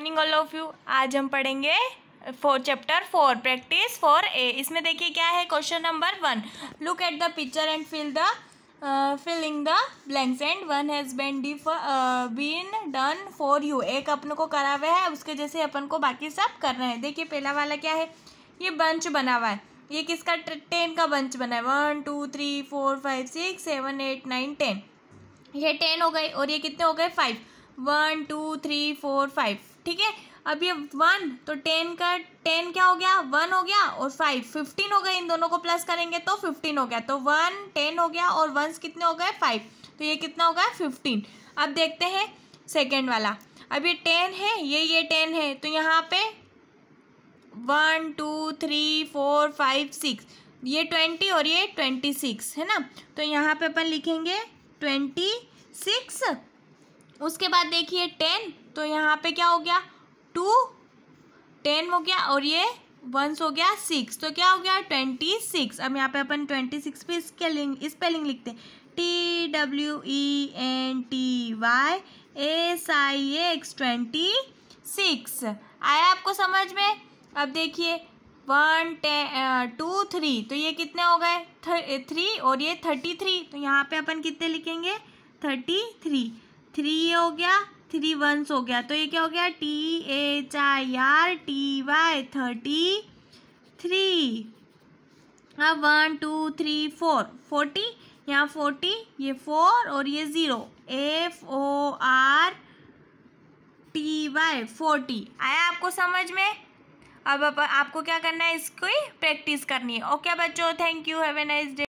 morning all of you आज हम पढ़ेंगे four chapter four practice four A इसमें देखिए क्या है question number one look at the picture and fill the filling the blanks and one has been डी been done for you एक अपन को करा हुआ है उसके जैसे अपन को बाकी सब कर रहे हैं देखिए पहला वाला क्या है ये बंच बना हुआ है ये किसका टेन का बंच बना है one two three four five six seven eight nine ten ये टेन हो गए और ये कितने हो गए five one two three four five ठीक है अब ये वन तो टेन का टेन क्या हो गया वन हो गया और फाइव फिफ्टीन हो गए इन दोनों को प्लस करेंगे तो फिफ्टीन हो गया तो वन टेन हो गया और वंस कितने हो गए फाइव तो ये कितना हो गया फिफ्टीन अब देखते हैं सेकेंड वाला अब ये टेन है ये ये टेन है तो यहाँ पे one two three four five six ये ट्वेंटी और ये ट्वेंटी सिक्स है ना तो यहाँ पे अपन लिखेंगे ट्वेंटी सिक्स उसके बाद देखिए टेन तो यहाँ पे क्या हो गया टू टेन हो गया और ये वंस हो गया सिक्स तो क्या हो गया ट्वेंटी सिक्स अब यहाँ पे अपन ट्वेंटी सिक्स पे स्पेलिंग स्पेलिंग लिखते हैं T W E N T Y S I X twenty six आया आपको समझ में अब देखिए वन टे टू थ्री तो ये कितने हो गए थ्री और ये थर्टी थ्री तो यहाँ पे अपन कितने लिखेंगे थर्टी थ्री थ्री हो गया थ्री वंस हो गया तो ये क्या हो गया T H I R T Y thirty three अब one two three four forty यहाँ फोर्टी ये फोर और ये zero F O R T Y forty आया आपको समझ में अब आप, आपको क्या करना है इसको प्रैक्टिस करनी है ओके बच्चों thank you have a nice day